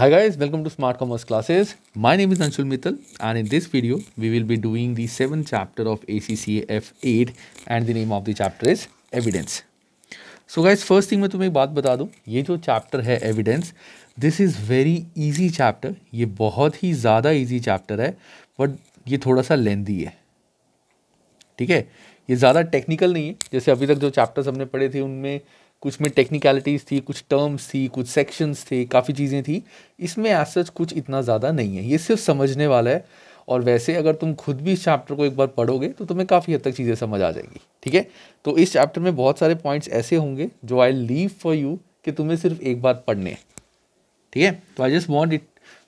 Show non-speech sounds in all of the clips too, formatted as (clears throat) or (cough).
Hi guys, welcome to Smart Commerce classes. My name is Anshul Mittal and in this video, we will be doing the 7th chapter of ACCF 8 and the name of the chapter is Evidence. So guys, first thing, मैं तुम्हें एक बात बता दूं ये जो chapter है evidence this is very easy chapter ये बहुत ही ज़्यादा इजी but है is a little lengthy. Okay? This is not technical. Like the chapters we have studied, तक जो कुछ में टेक्निकलिटीज़ थी कुछ टर्म्स थी कुछ सेक्शंस थे काफ़ी चीज़ें थी इसमें आज सच कुछ इतना ज़्यादा नहीं है ये सिर्फ समझने वाला है और वैसे अगर तुम खुद भी इस चैप्टर को एक बार पढ़ोगे तो तुम्हें काफ़ी हद तक चीज़ें समझ आ जाएगी ठीक है तो इस चैप्टर में बहुत सारे पॉइंट्स ऐसे होंगे जो आई लीव फॉर यू कि तुम्हें सिर्फ एक बार पढ़ने हैं ठीक है तो I just want it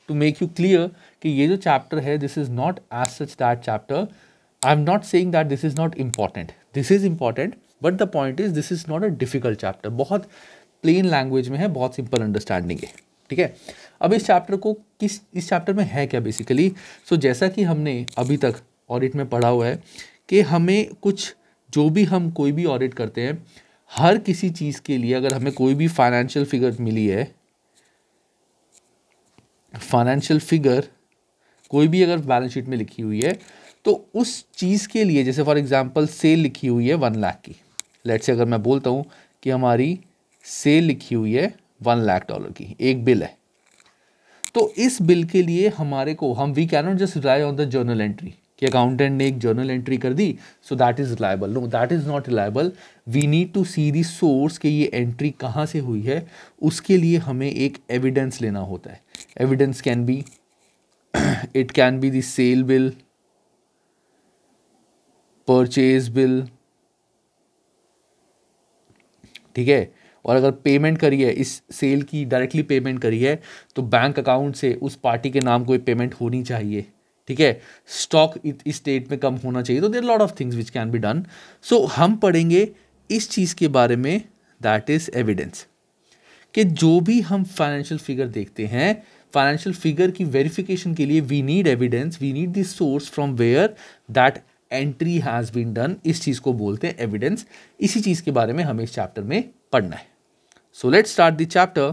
to make you clear कि ये जो चैप्टर है this is not as such that chapter I am not saying that this is not important this is important but the point is this is not a difficult chapter बहुत plain language में है बहुत simple understanding है ठीक है अब इस chapter को किस इस चैप्टर में है क्या बेसिकली सो so, जैसा कि हमने अभी तक ऑडिट में पढ़ा हुआ है कि हमें कुछ जो भी हम कोई भी ऑडिट करते हैं हर किसी चीज़ के लिए अगर हमें कोई भी फाइनेंशियल फिगर मिली है फाइनेंशियल फिगर कोई भी अगर बैलेंस शीट में लिखी हुई है तो उस चीज़ के लिए जैसे फॉर एग्जांपल सेल लिखी हुई है वन लाख की लेट से अगर मैं बोलता हूँ कि हमारी सेल लिखी हुई है वन लाख डॉलर की एक बिल है तो इस बिल के लिए हमारे को हम we can not just rely on the journal entry कि अकाउंटेंट ने एक जर्नल एंट्री कर दी so that is reliable no that is not reliable we need to see the source कि ये एंट्री कहाँ से हुई है उसके लिए हमें एक एविडेंस लेना होता है evidence can be it can be the sale bill purchase bill ठीक है और अगर पेमेंट करी है इस सेल की डायरेक्टली पेमेंट करी है तो बैंक अकाउंट से उस पार्टी के नाम को पेमेंट होनी चाहिए ठीक है स्टॉक इस स्टेट में कम होना चाहिए तो there lot of things which can be done so हम पढ़ेंगे इस चीज़ के बारे में दैट इज़ एविडेंस कि जो भी हम फाइनेंशियल फिगर देखते हैं फाइनेंशियल फिगर की वेरिफिकेशन के लिए we need evidence we need this source from where that entry has been done इस चीज़ को बोलते हैं एविडेंस इसी चीज़ के बारे में हमें इस चैप्टर में पढ़ना है so let start the chapter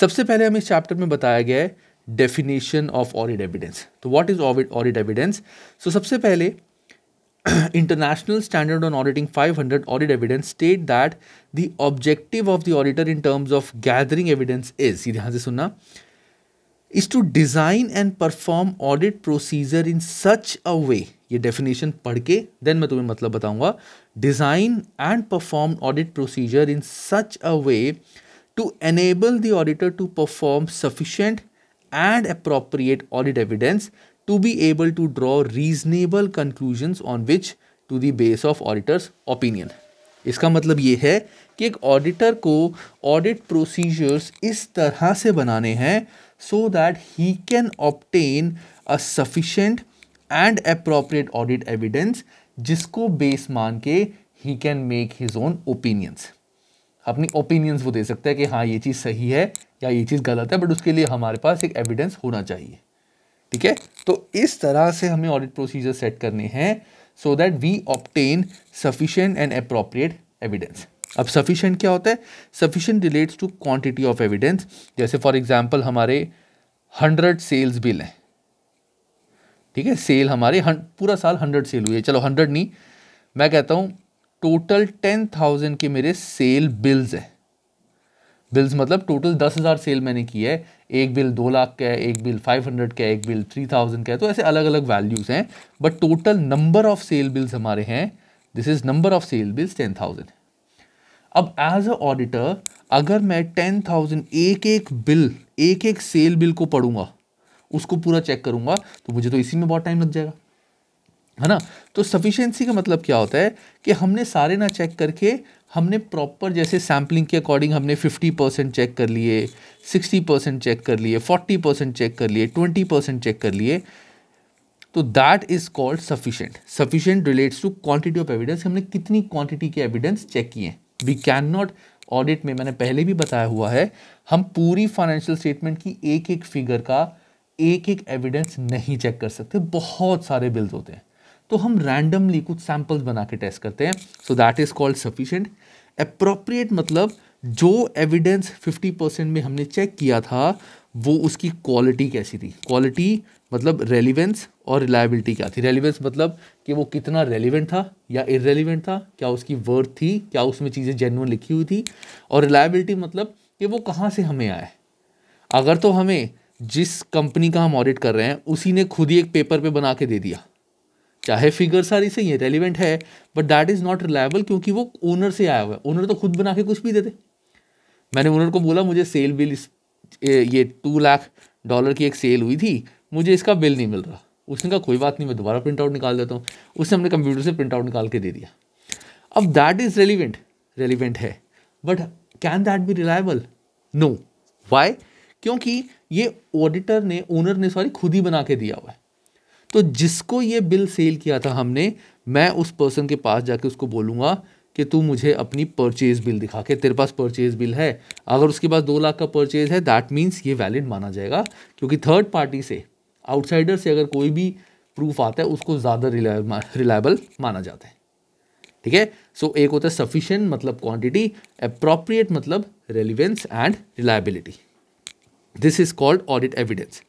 सबसे पहले हमें इस चैप्टर में बताया गया है डेफिनेशन ऑफ ऑरिड एविडेंस तो what is audit evidence so सबसे पहले international standard on auditing 500 hundred audit evidence state that the objective of the auditor in terms of gathering evidence is ये ध्यान से सुनना is to design and perform audit procedure in such a way ये definition पढ़ के then मैं तुम्हें मतलब बताऊंगा design and perform audit procedure in such a way to enable the auditor to perform sufficient and appropriate audit evidence to be able to draw reasonable conclusions on which to the base of auditor's opinion इसका मतलब ये है कि एक auditor को audit procedures इस तरह से बनाने हैं so that he can obtain a sufficient and appropriate audit evidence जिसको बेस मान के ही can make his own opinions अपनी ओपिनियंस वो दे सकता है कि हाँ ये चीज़ सही है या ये चीज़ गलत है बट उसके लिए हमारे पास एक एविडेंस होना चाहिए ठीक है तो इस तरह से हमें ऑडिट प्रोसीजर सेट करने हैं so that we obtain sufficient and appropriate evidence अब सफिशेंट क्या होता है sufficient relates to quantity of evidence जैसे फॉर एग्जांपल हमारे हंड्रेड सेल्स बिल हैं ठीक है सेल हमारे पूरा साल हंड्रेड सेल हुई है चलो हंड्रेड नहीं मैं कहता हूँ टोटल टेन थाउजेंड के मेरे सेल बिल्स हैं बिल्स मतलब टोटल दस हज़ार सेल मैंने की है एक बिल दो लाख का है एक बिल फाइव हंड्रेड का है एक बिल थ्री थाउजेंड का है तो ऐसे अलग अलग वैल्यूज़ हैं but total number of sale bills हमारे हैं this is number of sale bills ten thousand अब एज अ ऑडिटर अगर मैं टेन थाउजेंड एक एक बिल एक एक सेल बिल को पढ़ूंगा उसको पूरा चेक करूंगा तो मुझे तो इसी में बहुत टाइम लग जाएगा है ना तो सफिशियंसी का मतलब क्या होता है कि हमने सारे ना चेक करके हमने प्रॉपर जैसे सैम्पलिंग के अकॉर्डिंग हमने 50 परसेंट चेक कर लिए 60 परसेंट चेक कर लिए 40 परसेंट चेक कर लिए 20 परसेंट चेक कर लिए तो that is called sufficient sufficient relates to quantity of evidence हमने कितनी क्वांटिटी के एविडेंस चेक किए हैं वी कैन नॉट ऑडिट में मैंने पहले भी बताया हुआ है हम पूरी फाइनेंशियल स्टेटमेंट की एक एक फिगर का एक एक एविडेंस नहीं चेक कर सकते बहुत सारे बिल्स होते हैं तो हम रैंडमली कुछ सैंपल्स बना के टेस्ट करते हैं so that is called sufficient appropriate मतलब जो एविडेंस 50 परसेंट में हमने चेक किया था वो उसकी क्वालिटी कैसी थी क्वालिटी मतलब रेलिवेंस और रिलायबिलिटी क्या थी रेलिवेंस मतलब कि वो कितना रेलिवेंट था या इरेलीवेंट था क्या उसकी वर्थ थी क्या उसमें चीज़ें जेनुअन लिखी हुई थी और रिलायबिलिटी मतलब कि वो कहाँ से हमें आए अगर तो हमें जिस कंपनी का हम ऑडिट कर रहे हैं उसी ने खुद ही एक पेपर पे बना के दे दिया चाहे फिगर सारी सही है रेलिवेंट है but that is not reliable क्योंकि वो ओनर से आया हुआ है ओनर तो खुद बना के कुछ भी देते मैंने ओनर को बोला मुझे सेल बिल इस ये टू लाख डॉलर की एक सेल हुई थी मुझे इसका बिल नहीं मिल रहा उसने कहा कोई बात नहीं मैं दोबारा प्रिंट आउट निकाल देता हूँ उसने हमने कंप्यूटर से प्रिंट आउट निकाल के दे दिया अब दैट इज़ रेलिवेंट रेलिवेंट है but can that be reliable no why क्योंकि ये ऑडिटर ने ओनर ने सॉरी खुद ही बना के दिया हुआ है तो जिसको ये बिल सेल किया था हमने मैं उस पर्सन के पास जाके उसको बोलूँगा कि तू मुझे अपनी परचेज बिल दिखा के तेरे पास परचेज बिल है अगर उसके पास दो लाख का परचेज है दैट मीन्स ये वैलिड माना जाएगा क्योंकि थर्ड पार्टी से आउटसाइडर से अगर कोई भी प्रूफ आता है उसको ज़्यादा रिलायबल माना जाता है ठीक है सो एक होता है सफिशेंट मतलब क्वांटिटी अप्रोप्रिएट मतलब relevance and reliability this is called audit evidence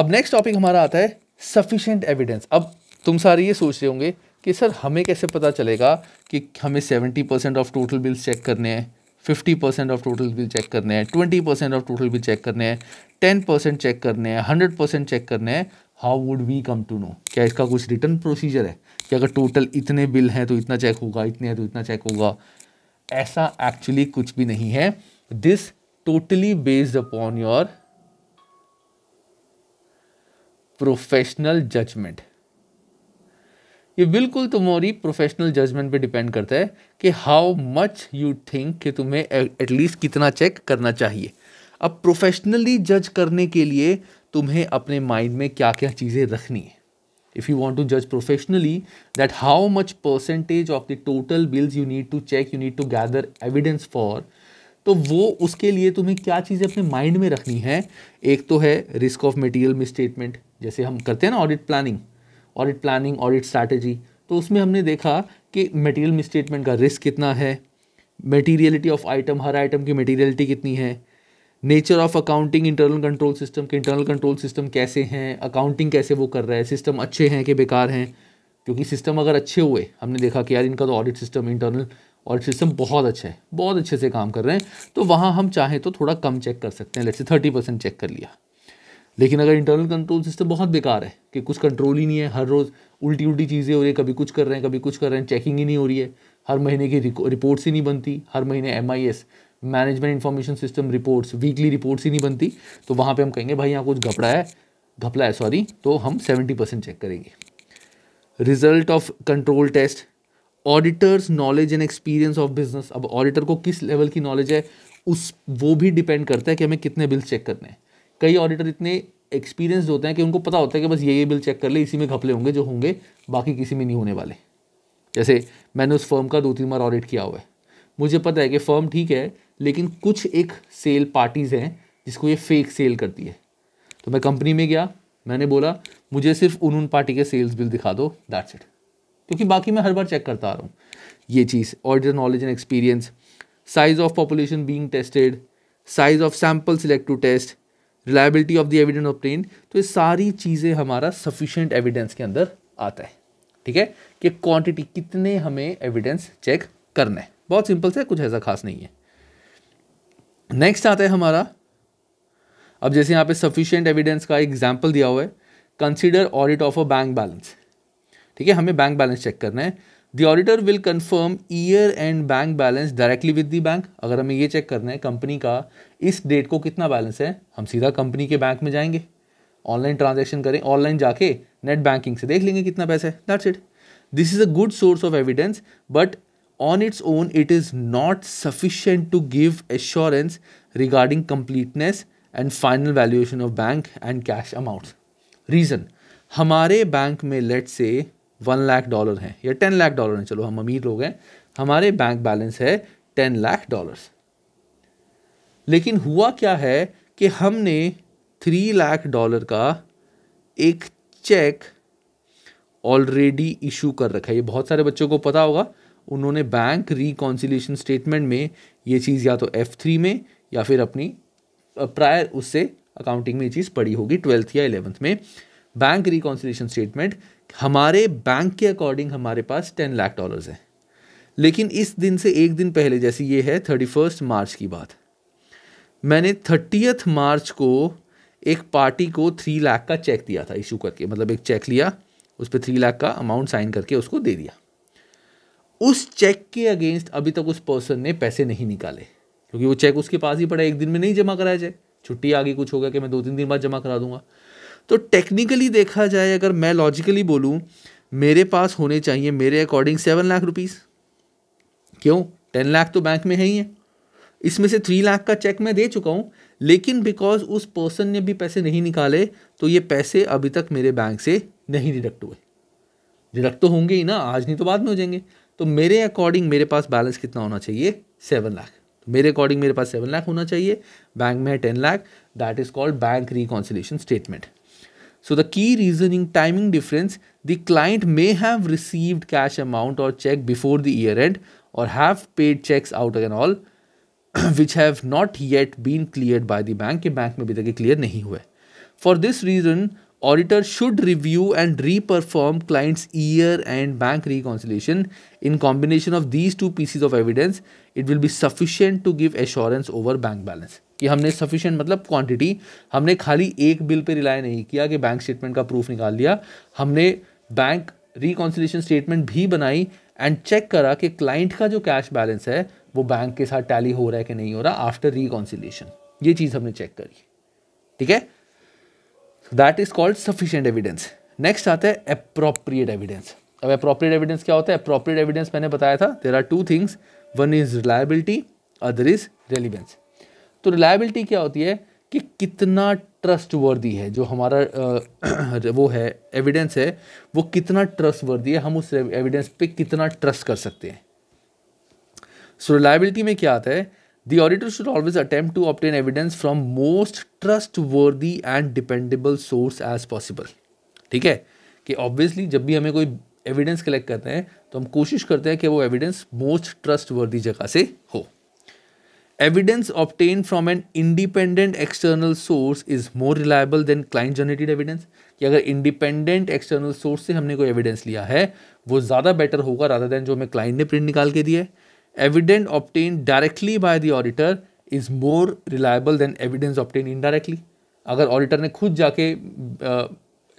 अब नेक्स्ट टॉपिक हमारा आता है सफिशेंट एविडेंस अब तुम सारे ये सोच रहे होंगे कि सर हमें कैसे पता चलेगा कि हमें seventy percent of total bills check करने हैं fifty percent of total bill check करने हैं twenty percent of total bill check करने हैं टेन परसेंट चेक करने हैं हंड्रेड परसेंट चेक करने हैं how would we come to know क्या इसका कुछ रिटर्न प्रोसीजर है कि अगर टोटल इतने बिल हैं तो इतना चेक होगा इतने हैं तो इतना चेक होगा ऐसा एक्चुअली कुछ भी नहीं है this totally based upon your professional judgement ये बिल्कुल तुम्हारी प्रोफेशनल जजमेंट पे डिपेंड करता है कि हाउ मच यू थिंक कि तुम्हें एटलीस्ट कितना चेक करना चाहिए अब प्रोफेशनली जज करने के लिए तुम्हें अपने माइंड में क्या क्या चीज़ें रखनी है इफ़ यू वॉन्ट टू जज professionally that how much percentage of the total bills you need to check you need to gather evidence for तो वो उसके लिए तुम्हें क्या चीज़ें अपने माइंड में रखनी है एक तो है रिस्क ऑफ मटेरियल मिसस्टेटमेंट जैसे हम करते हैं ना audit planning audit planning audit strategy तो उसमें हमने देखा कि मटेरियल मिसस्टेटमेंट का रिस्क कितना है मटेरियलिटी ऑफ आइटम हर आइटम की मटेरियलिटी कितनी है nature of accounting internal control system के इंटरनल कंट्रोल सिस्टम कैसे हैं अकाउंटिंग कैसे वो कर रहा है सिस्टम अच्छे हैं कि बेकार हैं क्योंकि सिस्टम अगर अच्छे हुए हमने देखा कि यार इनका तो audit system internal audit system बहुत अच्छा है बहुत अच्छे से काम कर रहे हैं तो वहाँ हम चाहें तो थोड़ा कम चेक कर सकते हैं जैसे थर्टी परसेंट चेक कर लिया लेकिन अगर इंटरनल कंट्रोल सिस्टम बहुत बेकार है कि कुछ कंट्रोल ही नहीं है हर रोज़ उल्टी उल्टी चीज़ें हो रही है कभी कुछ कर रहे हैं कभी कुछ कर रहे हैं चेकिंग ही नहीं हो रही है हर महीने की रिपोर्ट्स ही नहीं बनती हर महीने M I S management information system reports weekly reports ही नहीं बनती तो वहाँ पे हम कहेंगे भाई यहाँ कुछ घपड़ा है घपला है सॉरी तो हम सेवेंटी परसेंट चेक करेंगे result of control test auditor's knowledge and experience of business अब ऑडिटर को किस लेवल की नॉलेज है उस वो भी डिपेंड करता है कि हमें कितने बिल्स चेक करने हैं कई ऑडिटर इतने एक्सपीरियंस होते हैं कि उनको पता होता है कि बस ये ये बिल चेक कर ले इसी में घपले होंगे जो होंगे बाकी किसी में नहीं होने वाले जैसे मैंने उस फर्म का दो तीन बार ऑडिट किया हुआ है मुझे पता है कि फर्म ठीक है लेकिन कुछ एक सेल पार्टीज़ हैं जिसको ये फेक सेल करती है तो मैं कंपनी में गया मैंने बोला मुझे सिर्फ उन उन पार्टी के सेल्स बिल दिखा दो दैट्स इट क्योंकि बाकी मैं हर बार चेक करता आ रहा हूँ ये चीज़ order knowledge and experience size of population being tested size of sample select to test reliability of the evidence obtain तो ये सारी चीज़ें हमारा सफिशेंट एविडेंस के अंदर आता है ठीक है कि क्वांटिटी कितने हमें एविडेंस चेक करना है बहुत सिंपल से कुछ ऐसा खास नहीं है नेक्स्ट आता है हमारा अब जैसे यहाँ पे सफिशियंट एविडेंस का एग्जाम्पल दिया हुआ है consider audit of a bank balance ठीक है हमें बैंक बैलेंस चेक करना है the auditor will confirm year end bank balance directly with the bank अगर हमें ये चेक करना है कंपनी का इस डेट को कितना बैलेंस है हम सीधा कंपनी के बैंक में जाएंगे ऑनलाइन ट्रांजेक्शन करें ऑनलाइन जाके नेट बैंकिंग से देख लेंगे कितना पैसा है that's it this is a good source of evidence but on its own it is not sufficient to give assurance regarding completeness and final valuation of bank and cash amount reason हमारे bank में let say one lakh dollar हैं या ten lakh dollar हैं चलो हम अमीर लोग हैं हमारे बैंक बैलेंस है टेन लाख डॉलर्स लेकिन हुआ क्या है कि हमने थ्री लाख डॉलर का एक चेक ऑलरेडी इशू कर रखा है ये बहुत सारे बच्चों को पता होगा उन्होंने बैंक रिकॉन्सिलेशन स्टेटमेंट में ये चीज़ या तो एफ़ थ्री में या फिर अपनी प्रायर उससे अकाउंटिंग में ये चीज़ पड़ी होगी ट्वेल्थ या एलेवंथ में बैंक रिकॉन्सिलेशन स्टेटमेंट हमारे बैंक के अकॉर्डिंग हमारे पास टेन लाख डॉलर्स है लेकिन इस दिन से एक दिन पहले जैसे ये है थर्टी फर्स्ट मार्च की बात मैंने थर्टीथ मार्च को एक पार्टी को थ्री लाख का चेक दिया था इशू करके मतलब एक चेक लिया उस पर थ्री लाख का अमाउंट साइन करके उसको दे दिया उस चेक के अगेंस्ट अभी तक उस पर्सन ने पैसे नहीं निकाले क्योंकि वो चेक उसके पास ही पड़ा एक दिन में नहीं जमा कराया जाए छुट्टी आगे कुछ हो गया कि मैं दो तीन दिन बाद जमा करा दूंगा तो टेक्निकली देखा जाए अगर मैं लॉजिकली बोलूँ मेरे पास होने चाहिए मेरे अकॉर्डिंग सेवन लाख रुपीज़ क्यों टेन लाख तो बैंक में है ही है इसमें से थ्री लाख का चेक मैं दे चुका हूँ लेकिन बिकॉज उस पर्सन ने भी पैसे नहीं निकाले तो ये पैसे अभी तक मेरे बैंक से नहीं डिडक्ट हुए डिडक्ट तो होंगे ही ना आज नहीं तो बाद में हो जाएंगे तो मेरे अकॉर्डिंग मेरे पास बैलेंस कितना होना चाहिए सेवन लाख तो मेरे अकॉर्डिंग मेरे पास सेवन लाख होना चाहिए बैंक में है ten lakh that is called bank reconciliation statement so the key reasoning timing difference the client may have received cash amount or cheque before the year end और have paid cheques out and all which have not yet been clear by the bank के bank में अभी तक clear नहीं हुए for this reason auditor should review and reperform client's year end bank reconciliation in combination of these two pieces of evidence it will be sufficient to give assurance over bank balance कि हमने sufficient मतलब quantity हमने खाली एक bill पर rely नहीं किया कि बैंक स्टेटमेंट का प्रूफ निकाल दिया हमने बैंक रिकॉन्सिलेशन स्टेटमेंट भी बनाई एंड चेक करा कि क्लाइंट का जो कैश बैलेंस है वो बैंक के साथ टैली हो रहा है कि नहीं हो रहा आफ्टर रिकॉन्सिलेशन ये चीज़ हमने चेक करी ठीक है that is called sufficient evidence next आता है अप्रोप्रिएट एविडेंस अब अप्रोप्रिएट एविडेंस क्या होता है अप्रोप्रिएट एविडेंस मैंने बताया था there are two things one is reliability other is relevance तो रिलायबिलिटी क्या होती है कि कितना ट्रस्ट वर्दी है जो हमारा आ, वो है एविडेंस है वो कितना ट्रस्ट वर्दी है हम उस एविडेंस पे कितना ट्रस्ट कर सकते हैं सो so, रिलायबिलिटी में क्या आता है The auditor should always attempt to obtain evidence from most trustworthy and dependable source as possible. ठीक है कि ऑब्वियसली जब भी हमें कोई एविडेंस कलेक्ट करते हैं तो हम कोशिश करते हैं कि वो एविडेंस मोस्ट ट्रस्टवर्दी जगह से हो evidence obtain from an independent external source is more reliable than client generated evidence कि अगर इंडिपेंडेंट एक्सटर्नल सोर्स से हमने कोई एविडेंस लिया है वो ज़्यादा बेटर होगा राधा देन जो हमें क्लाइंट ने प्रिंट निकाल के दिया है evidence obtained directly by the auditor is more reliable than evidence obtained indirectly. अगर ऑडिटर ने खुद जाके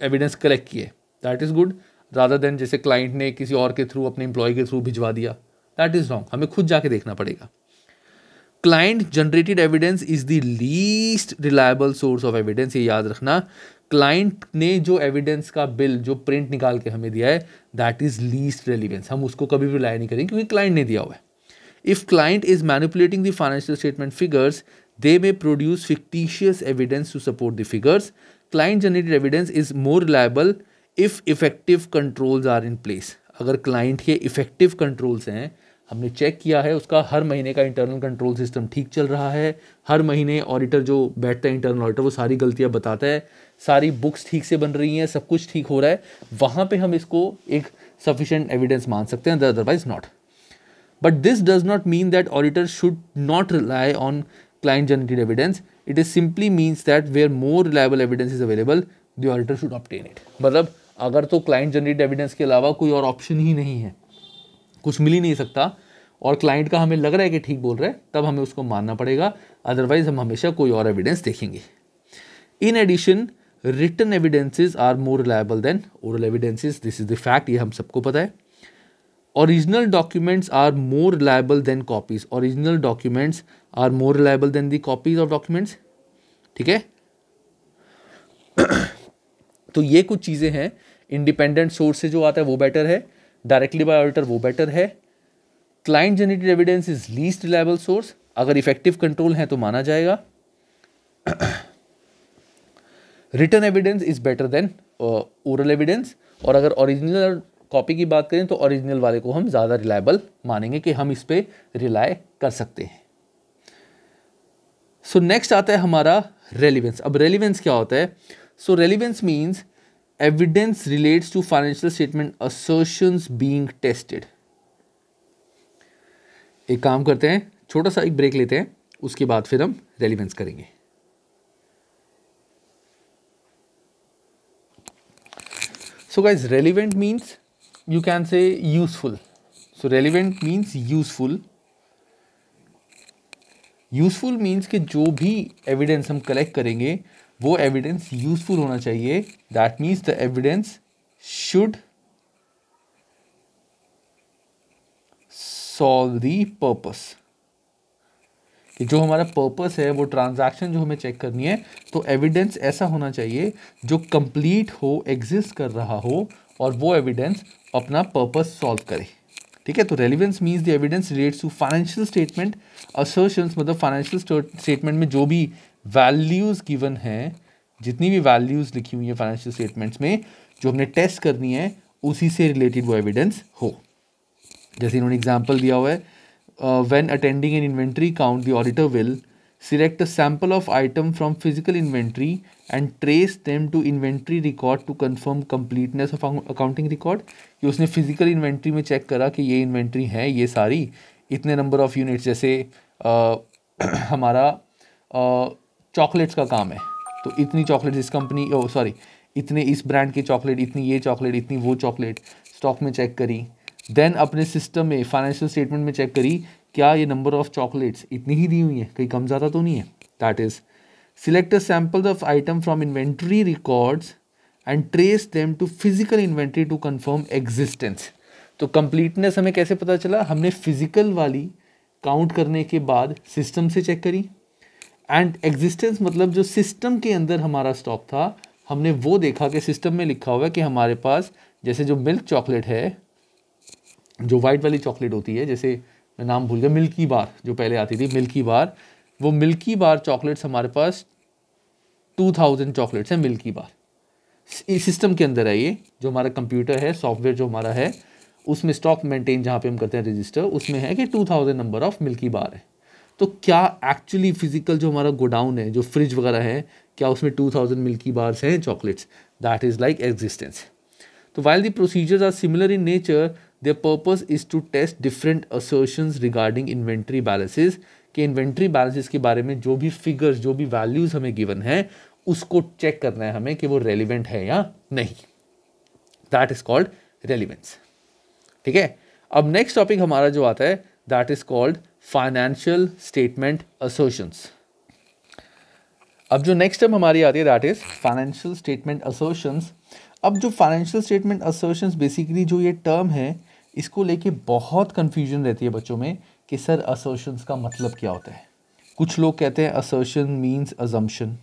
एविडेंस कलेक्ट किए that is good rather than जैसे क्लाइंट ने किसी और के थ्रू अपने एम्प्लॉय के थ्रू भिजवा दिया दैट इज़ रॉन्ग हमें खुद जाके देखना पड़ेगा client generated evidence is the least reliable source of evidence ये याद रखना क्लाइंट ने जो एविडेंस का बिल जो प्रिंट निकाल के हमें दिया है दैट इज़ लीस्ट रेलिवेंस हम उसको कभी भी रिलाई नहीं करेंगे क्योंकि क्लाइंट ने दिया हुआ है if client is manipulating the financial statement figures they may produce fictitious evidence to support the figures client generated evidence is more reliable if effective controls are in place अगर client के effective controls हैं हमने check किया है उसका हर महीने का internal control system ठीक चल रहा है हर महीने ऑडिटर जो बैठता है इंटरनल ऑडिटर वो सारी गलतियां बताता है सारी बुक्स ठीक से बन रही हैं सब कुछ ठीक हो रहा है वहां पे हम इसको एक सफिशेंट एविडेंस मान सकते हैं otherwise not But this does not mean that auditor should not rely on client generated evidence. It is simply means that where more reliable evidence is available, the auditor should obtain it. मतलब अगर तो client generate evidence के अलावा कोई और option ही नहीं है कुछ मिल ही नहीं सकता और क्लाइंट का हमें लग रहा है कि ठीक बोल रहा है तब हमें उसको मानना पड़ेगा अदरवाइज हम हमेशा कोई और एविडेंस देखेंगे in addition written evidences are more reliable than oral evidences this is the fact ये हम सबको पता है original documents are more reliable than copies original documents are more reliable than the copies of documents ठीक है (coughs) तो ये कुछ चीज़ें हैं इंडिपेंडेंट सोर्स से जो आता है वो बेटर है डायरेक्टली बाय ऑडिटर वो बेटर है client generated evidence is least reliable source अगर इफेक्टिव कंट्रोल है तो माना जाएगा written evidence is better than oral evidence और अगर ओरिजिनल कॉपी की बात करें तो ओरिजिनल वाले को हम ज़्यादा रिलायबल मानेंगे कि हम इस पर रिलाय कर सकते हैं सो so, नेक्स्ट आता है हमारा रेलिवेंस अब रेलिवेंस क्या होता है so relevance means evidence relates to financial statement assertions being tested एक काम करते हैं छोटा सा एक ब्रेक लेते हैं उसके बाद फिर हम रेलिवेंस करेंगे so guys relevant means you can say useful so relevant means useful useful means के जो भी एविडेंस हम कलेक्ट करेंगे वो एविडेंस यूज़फुल होना चाहिए that means the evidence should solve the purpose कि जो हमारा पर्पस है वो ट्रांजैक्शन जो हमें चेक करनी है तो एविडेंस ऐसा होना चाहिए जो कंप्लीट हो एग्जिस्ट कर रहा हो और वो एविडेंस अपना पर्पज सॉल्व करे ठीक है तो relevance means the evidence relates to financial statement assertions मतलब फाइनेंशियल स्टेटमेंट में जो भी वैल्यूज़ गिवन है जितनी भी वैल्यूज़ लिखी हुई है फाइनेंशियल स्टेटमेंट्स में जो हमने टेस्ट करनी है उसी से रिलेटेड वो एविडेंस हो जैसे इन्होंने एग्जाम्पल दिया हुआ है when attending an inventory count the auditor will Select a sample of item from physical inventory and trace them to inventory record to confirm completeness of accounting record. ये उसने physical inventory में check करा कि ये inventory है ये सारी इतने number of units जैसे आ, हमारा चॉकलेट्स का काम है तो इतनी चॉकलेट इस कंपनी ओ सॉरी इतने इस ब्रांड की चॉकलेट इतनी ये चॉकलेट इतनी वो चॉकलेट स्टॉक में चेक करी देन अपने सिस्टम में फाइनेंशियल स्टेटमेंट में चेक करी क्या ये नंबर ऑफ चॉकलेट्स इतनी ही दी हुई हैं कहीं कम ज़्यादा तो नहीं है that is select samples of item from inventory records and trace them to physical inventory to confirm existence तो कंप्लीटनेस हमें कैसे पता चला हमने फिजिकल वाली काउंट करने के बाद सिस्टम से चेक करी एंड एग्जिस्टेंस मतलब जो सिस्टम के अंदर हमारा स्टॉक था हमने वो देखा कि सिस्टम में लिखा हुआ है कि हमारे पास जैसे जो मिल्क चॉकलेट है जो वाइट वाली चॉकलेट होती है जैसे मैं नाम भूल गया मिल्की बार जो पहले आती थी मिल्की बार वो मिल्की बार चॉकलेट्स हमारे पास टू थाउजेंड चॉकलेट्स हैं मिल्की बार इस सिस्टम के अंदर है ये जो हमारा कंप्यूटर है सॉफ्टवेयर जो हमारा है उसमें स्टॉक मेंटेन जहाँ पे हम करते हैं रजिस्टर उसमें है कि two thousand number of milky bar है तो क्या एक्चुअली फिजिकल जो हमारा गोडाउन है जो फ्रिज वगैरह है क्या उसमें टू थाउजेंड मिल्की बार्स हैं chocolates that is like existence तो while the procedures are similar in nature their purpose is to test different assertions regarding inventory balances कि इन्वेंट्री बैलेंसेस के बारे में जो भी फिगर्स जो भी वैल्यूज़ हमें गिवन है उसको चेक करना है हमें कि वो रेलिवेंट है या नहीं दैट इज़ कॉल्ड रेलिवेंस ठीक है अब नेक्स्ट टॉपिक हमारा जो आता है that is called financial statement assertions अब जो नेक्स्ट टर्म हमारी आती है that is financial statement assertions अब जो फाइनेंशियल स्टेटमेंट असोशंस बेसिकली जो ये टर्म है इसको लेके बहुत कंफ्यूजन रहती है बच्चों में कि सर असर्शंस का मतलब क्या होता है कुछ लोग कहते हैं असर्शन मीन्स अजम्पन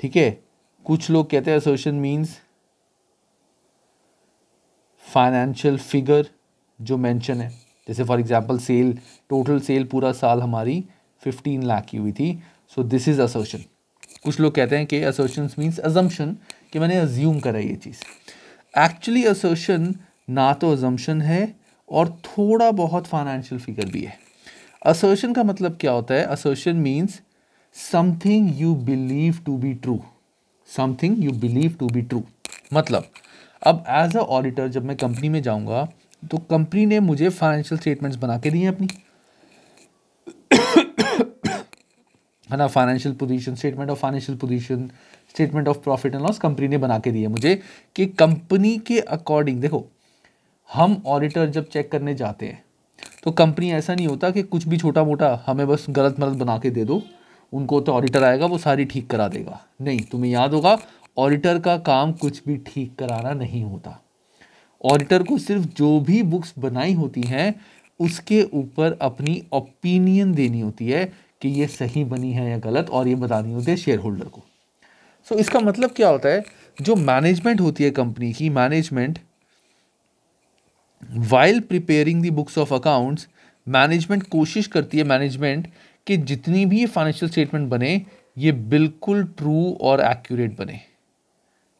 ठीक है कुछ लोग कहते हैं असर्शन मीन्स फाइनेंशियल फिगर जो मेंशन है जैसे for example sale total sale पूरा साल हमारी फिफ्टीन लाख की हुई थी सो दिस इज़ असर्शन कुछ लोग कहते हैं कि असर्शन मीन्स अजम्पन कि मैंने अज्यूम करा ये चीज़ एक्चुअली असर्शन ना तो अजम्पन है और थोड़ा बहुत फाइनेंशियल फिगर भी है असर्शन का मतलब क्या होता है assertion means something you believe to be true something you believe to be true मतलब अब एज अ ऑडिटर जब मैं कंपनी में जाऊंगा तो कंपनी ने मुझे फाइनेंशियल स्टेटमेंट्स बना के दी अपनी है ना financial position statement of financial position statement of profit and loss company ने बना के दिए मुझे कि कंपनी के अकॉर्डिंग देखो हम ऑडिटर जब चेक करने जाते हैं तो कंपनी ऐसा नहीं होता कि कुछ भी छोटा मोटा हमें बस गलत मलत बना के दे दो उनको तो ऑडिटर आएगा वो सारी ठीक करा देगा नहीं तुम्हें याद होगा ऑडिटर का काम कुछ भी ठीक कराना नहीं होता ऑडिटर को सिर्फ जो भी बुक्स बनाई होती हैं उसके ऊपर अपनी ओपिनियन देनी होती है कि ये सही बनी है या गलत और ये बतानी होती है शेयर होल्डर को सो so, इसका मतलब क्या होता है जो मैनेजमेंट होती है कंपनी की management while preparing the books of accounts management कोशिश करती है मैनेजमेंट कि जितनी भी फाइनेंशियल स्टेटमेंट बने ये बिल्कुल ट्रू और एक्यूरेट बने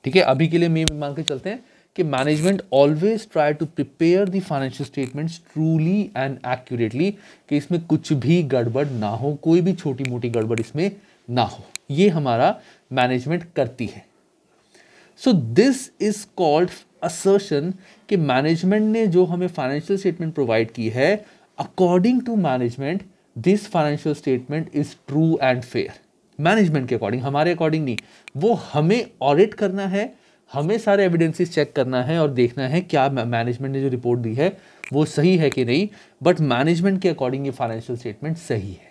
ठीक है अभी के लिए मे मान के चलते हैं कि management always try to prepare the financial statements truly and accurately कि इसमें कुछ भी गड़बड़ ना हो कोई भी छोटी मोटी गड़बड़ इसमें ना हो ये हमारा मैनेजमेंट करती है so this is called assertion कि मैनेजमेंट ने जो हमें फाइनेंशियल स्टेटमेंट प्रोवाइड की है according to management this financial statement is true and fair management के अकॉर्डिंग हमारे अकॉर्डिंग नहीं वो हमें ऑडिट करना है हमें सारे एविडेंसेस चेक करना है और देखना है क्या मैनेजमेंट ने जो रिपोर्ट दी है वो सही है कि नहीं बट मैनेजमेंट के अकॉर्डिंग ये फाइनेंशियल स्टेटमेंट सही है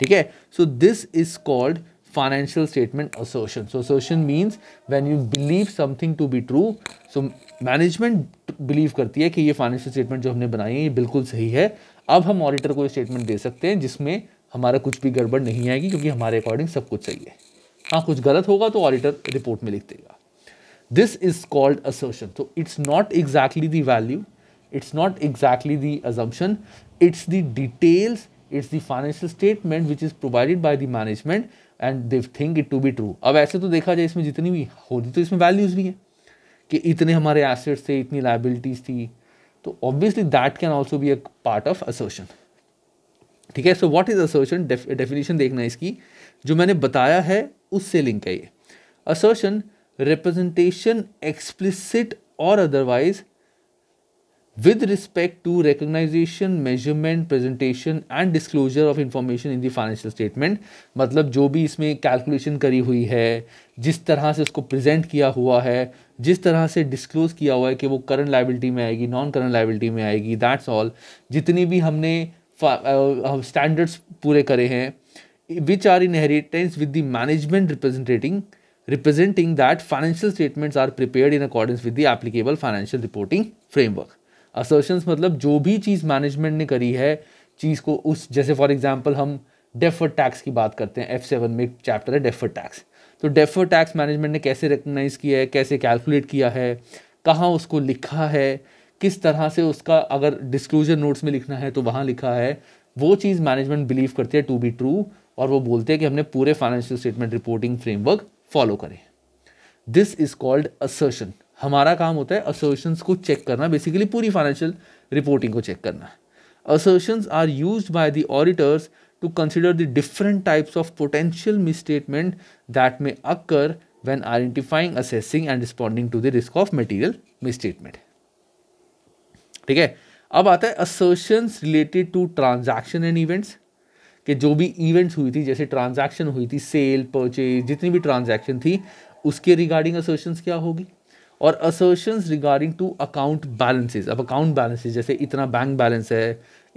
ठीक है so this is called financial statement assertion so assertion means when you believe something to be true so management believe करती है कि ये फाइनेंशियल स्टेटमेंट जो हमने बनाई है ये बिल्कुल सही है अब हम ऑडिटर को ये दे सकते हैं जिसमें हमारा कुछ भी गड़बड़ नहीं आएगी क्योंकि हमारे अकॉर्डिंग सब कुछ सही है हाँ कुछ गलत होगा तो ऑडिटर रिपोर्ट में लिख देगा This is called assertion. So it's not exactly the value, it's not exactly the assumption, it's the details, it's the financial statement which is provided by the management and they think it to be true ab aise to dekha jaye isme jitni bhi भी to isme values bhi hai ki itne hamare assets the itni liabilities thi थी obviously that can also be a part of assertion theek hai so what is assertion Def definition dekhna hai iski jo maine bataya hai usse link hai ye assertion representation explicit or otherwise with respect to recognition measurement presentation and disclosure of information in the financial statement मतलब जो भी इसमें calculation करी हुई है जिस तरह से उसको प्रेजेंट किया हुआ है जिस तरह से डिस्क्लोज किया हुआ है कि वो करंट लाइबिलिटी में आएगी नॉन करंट लाइबिलिटी में आएगी दैट्स ऑल जितनी भी हमने स्टैंडर्ड्स पूरे करे हैं which are inheritance with the management representing representing that financial statements are prepared in accordance with the applicable financial reporting framework assertions मतलब जो भी चीज़ मैनेजमेंट ने करी है चीज़ को उस जैसे फॉर एग्जांपल हम डेफर टैक्स की बात करते हैं एफ सेवन में चैप्टर है डेफर टैक्स तो डेफर टैक्स मैनेजमेंट ने कैसे रिकगनाइज़ किया है कैसे कैलकुलेट किया है कहाँ उसको लिखा है किस तरह से उसका अगर डिस्क्लोजर नोट्स में लिखना है तो वहाँ लिखा है वो चीज़ मैनेजमेंट बिलीव करती है टू बी ट्रू और वो बोलते हैं कि हमने पूरे financial statement reporting framework follow करें दिस इज कॉल्ड असर्शन हमारा काम होता है असर्शंस को चेक करना बेसिकली पूरी फाइनेंशियल रिपोर्टिंग को चेक करना assertions are use by the auditors to consider the different types of potential misstatement that may occur when identifying assessing and responding to the risk of material misstatement ठीक है अब आता है assertions related to transaction and events कि जो भी events हुई थी जैसे ट्रांजैक्शन हुई थी सेल परचेज जितनी भी ट्रांजैक्शन थी उसके रिगार्डिंग असर्शंस क्या होगी और assertion regarding to account balances अब अकाउंट बैलेंसेज जैसे इतना बैंक बैलेंस है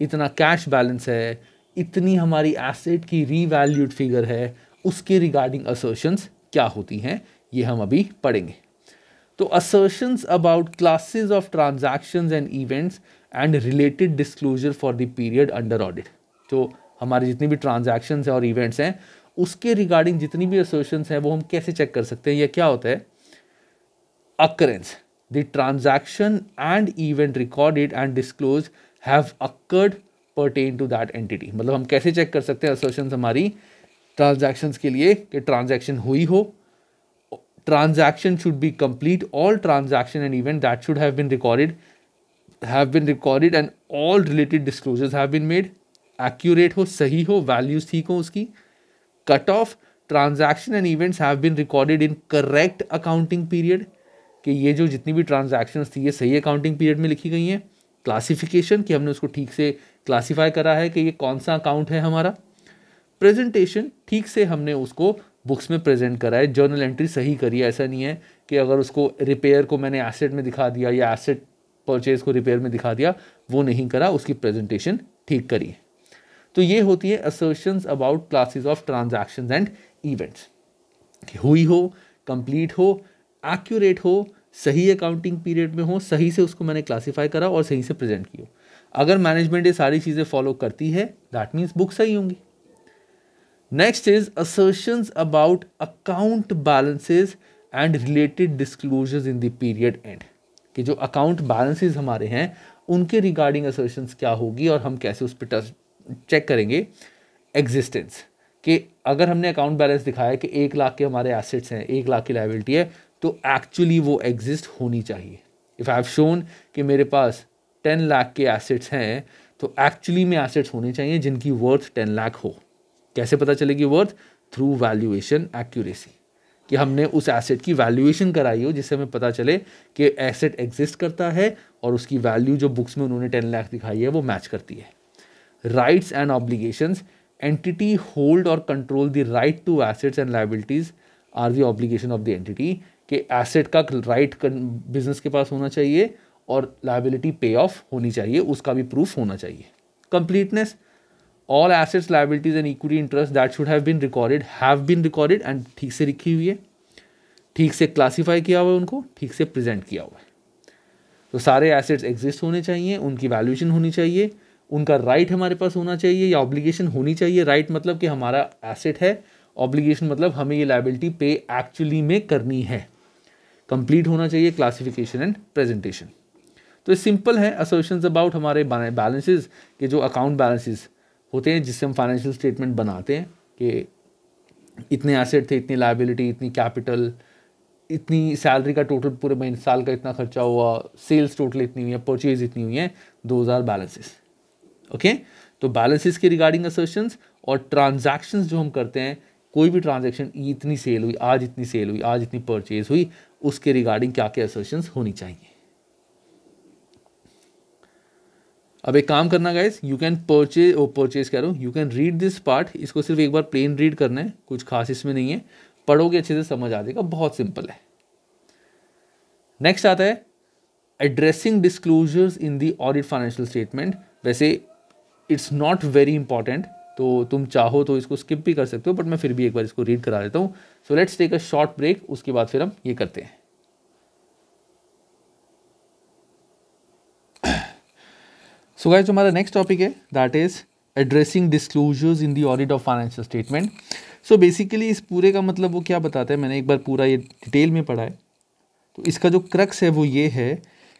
इतना कैश बैलेंस है इतनी हमारी एसेट की रीवैल्यूड फिगर है उसके रिगार्डिंग असर्शन क्या होती हैं ये हम अभी पढ़ेंगे तो assertions about classes of transaction and events and related disclosure for the period under audit तो हमारी जितनी भी ट्रांजेक्शन्स हैं और इवेंट्स हैं उसके रिगार्डिंग जितनी भी एसोशंस हैं वो हम कैसे चेक कर सकते हैं या क्या होता है occurrence the transaction and event recorded and disclose have occurred pertain to that entity मतलब हम कैसे चेक कर सकते हैं एसोशंस हमारी ट्रांजेक्शन्स के लिए कि ट्रांजेक्शन हुई हो transaction should be complete all transaction and event that should have been recorded have been recorded and all related disclosures have been made accurate हो सही हो वैल्यूज ठीक हो उसकी cut off transaction and events have been recorded in correct accounting period कि ये जो जितनी भी ट्रांजेक्शन थी ये सही अकाउंटिंग पीरियड में लिखी गई हैं क्लासिफिकेशन कि हमने उसको ठीक से क्लासीफाई करा है कि ये कौन सा अकाउंट है हमारा प्रेजेंटेशन ठीक से हमने उसको बुक्स में प्रेजेंट करा है जर्नल एंट्री सही करी है ऐसा नहीं है कि अगर उसको रिपेयर को मैंने एसेट में दिखा दिया या एसेट परचेज को रिपेयर में दिखा दिया वो नहीं करा उसकी प्रेजेंटेशन ठीक करी है तो ये होती है assertion about classes of transaction and events हुई हो कंप्लीट हो एक्यूरेट हो सही अकाउंटिंग पीरियड में हो सही से उसको मैंने क्लासीफाई करा और सही से प्रेजेंट की हो अगर मैनेजमेंट ये सारी चीज़ें फॉलो करती है दैट मीन्स बुक सही होंगी next is assertion about account balances and related disclosures in the period and कि जो अकाउंट बैलेंसेज हमारे हैं उनके रिगार्डिंग असर्शन क्या होगी और हम कैसे उस पर चेक करेंगे एग्जिस्टेंस कि अगर हमने अकाउंट बैलेंस दिखाया कि एक लाख के हमारे एसेट्स हैं एक लाख की लाइबिलिटी है तो एक्चुअली वो एग्जिस्ट होनी चाहिए इफ़ आई हैव शोन कि मेरे पास टेन लाख के एसेट्स हैं तो एक्चुअली में एसेट्स होने चाहिए जिनकी वर्थ टेन लाख हो कैसे पता चलेगी वर्थ थ्रू वैल्यूएशन एक्यूरेसी कि हमने उस एसेट की वैल्यूएशन कराई हो जिससे हमें पता चले कि एसेट एग्जिस्ट करता है और उसकी वैल्यू जो बुक्स में उन्होंने टेन लाख दिखाई है वो मैच करती है rights and obligations entity hold or control the right to assets and liabilities are the obligation of the entity के एसेट का राइट बिजनेस के पास होना चाहिए और लाइबिलिटी पे ऑफ होनी चाहिए उसका भी प्रूफ होना चाहिए completeness all assets liabilities and equity interest that should have been recorded have been recorded and ठीक से लिखी हुई है ठीक से क्लासीफाई किया हुआ है उनको ठीक से प्रेजेंट किया हुआ है तो सारे एसेट्स एग्जिस्ट होने चाहिए उनकी वैल्यूएशन होनी चाहिए उनका राइट हमारे पास होना चाहिए या ऑब्लिगेशन होनी चाहिए राइट मतलब कि हमारा एसेट है ऑब्लिगेशन मतलब हमें ये लाइबिलिटी पे एक्चुअली में करनी है कंप्लीट होना चाहिए क्लासिफिकेशन एंड प्रेजेंटेशन तो सिंपल है असोशन अबाउट हमारे बैलेंसेज के जो अकाउंट बैलेंसेज होते हैं जिससे हम फाइनेंशियल स्टेटमेंट बनाते हैं कि इतने एसेट थे इतनी लाइबिलिटी इतनी कैपिटल इतनी सैलरी का टोटल पूरे महीने साल का इतना खर्चा हुआ सेल्स टोटल इतनी हुई है परचेज इतनी हुई है दो हज़ार बैलेंसेस ओके तो बैलेंसेस के रिगार्डिंग असोशन और ट्रांजैक्शंस जो हम करते हैं कोई भी ट्रांजैक्शन इतनी सेल हुई आज इतनी सेल हुई आज इतनी परचेज हुई उसके रिगार्डिंग क्या क्या असर्शंस होनी चाहिए अब एक काम करना guys you can purchase oh purchase कह रहा हूँ you can read this part इसको सिर्फ एक बार प्लेन रीड करना है कुछ खास इसमें नहीं है पढ़ोगे अच्छे से समझ आ जाएगा बहुत सिंपल है नेक्स्ट आता है addressing disclosures in the audit financial statement वैसे इट्स नॉट वेरी इंपॉर्टेंट तो तुम चाहो तो इसको स्किप भी कर सकते हो बट मैं फिर भी एक बार इसको रीड करा देता हूँ so let's take a short break उसके बाद फिर हम ये करते हैं सो गाइस जो हमारा नेक्स्ट टॉपिक है that is addressing disclosures in the audit of financial statement so basically इस पूरे का मतलब वो क्या बताता है मैंने एक बार पूरा ये डिटेल में पढ़ा है तो इसका जो क्रक्स है वो ये है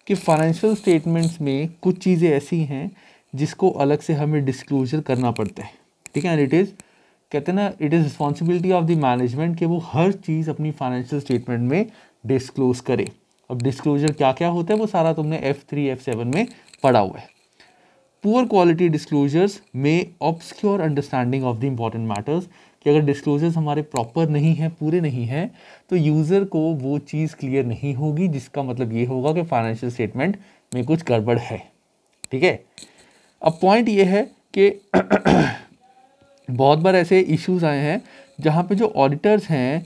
कि फाइनेंशियल स्टेटमेंट्स में कुछ चीज़ें ऐसी हैं जिसको अलग से हमें डिस्क्लोजर करना पड़ता है ठीक है एंड इट इज़ कहते हैं ना it is responsibility of the management कि वो हर चीज़ अपनी फाइनेंशियल स्टेटमेंट में डिस्क्लोज करे अब डिस्क्लोजर क्या क्या होता है वो सारा तुमने एफ़ थ्री एफ सेवन में पढ़ा हुआ है पुअर क्वालिटी डिस्क्लोजर्स में obscure understanding of the important matters कि अगर डिस्क्लोजर्स हमारे प्रॉपर नहीं हैं पूरे नहीं हैं तो यूज़र को वो चीज़ क्लियर नहीं होगी जिसका मतलब ये होगा कि फाइनेंशियल स्टेटमेंट में कुछ गड़बड़ है ठीक है अब पॉइंट ये है कि (clears throat) बहुत बार ऐसे इश्यूज आए हैं जहाँ पे जो ऑडिटर्स हैं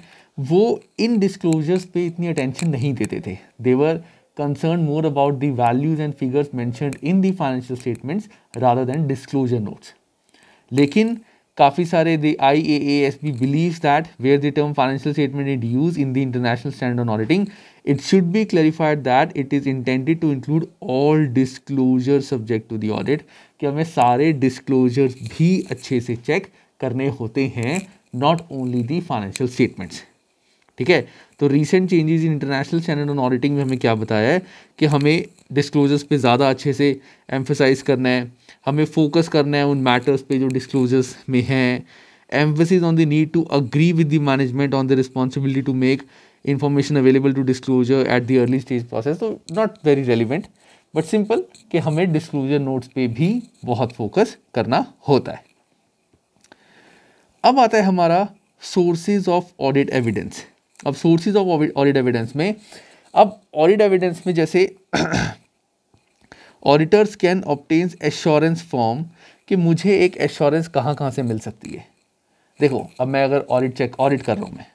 वो इन डिस्क्लोजर्स पे इतनी अटेंशन नहीं देते थे they were concern more about the values and figures mention in the financial statements rather than disclosure notes लेकिन काफ़ी सारे the I A S B believe that where the term financial statement it use in the international stand on auditing it should be clarified that it is intended to include all disclosure subject to the audit कि हमें सारे disclosures भी अच्छे से check करने होते हैं not only the financial statements ठीक है तो recent changes in international standard on auditing में हमें क्या बताया है कि हमें डिस्क्लोजर्स पे ज़्यादा अच्छे से एम्फोसाइज करना है हमें फोकस करना है उन मैटर्स पे जो डिस्क्लोजर्स में हैं emphasis on the need to agree with the management on the responsibility to make information available to disclosure at the early stage process तो not very relevant but simple कि हमें डिस्क्लोजर नोट्स पे भी बहुत focus करना होता है अब आता है हमारा सोर्सेज ऑफ ऑडिट एविडेंस अब सोर्सेज ऑफ ऑडिट एविडेंस में अब ऑडिट एविडेंस में जैसे auditors can obtains assurance form कि मुझे एक एश्योरेंस कहाँ कहाँ से मिल सकती है देखो अब मैं अगर ऑडिट चेक ऑडिट कर रहा हूँ मैं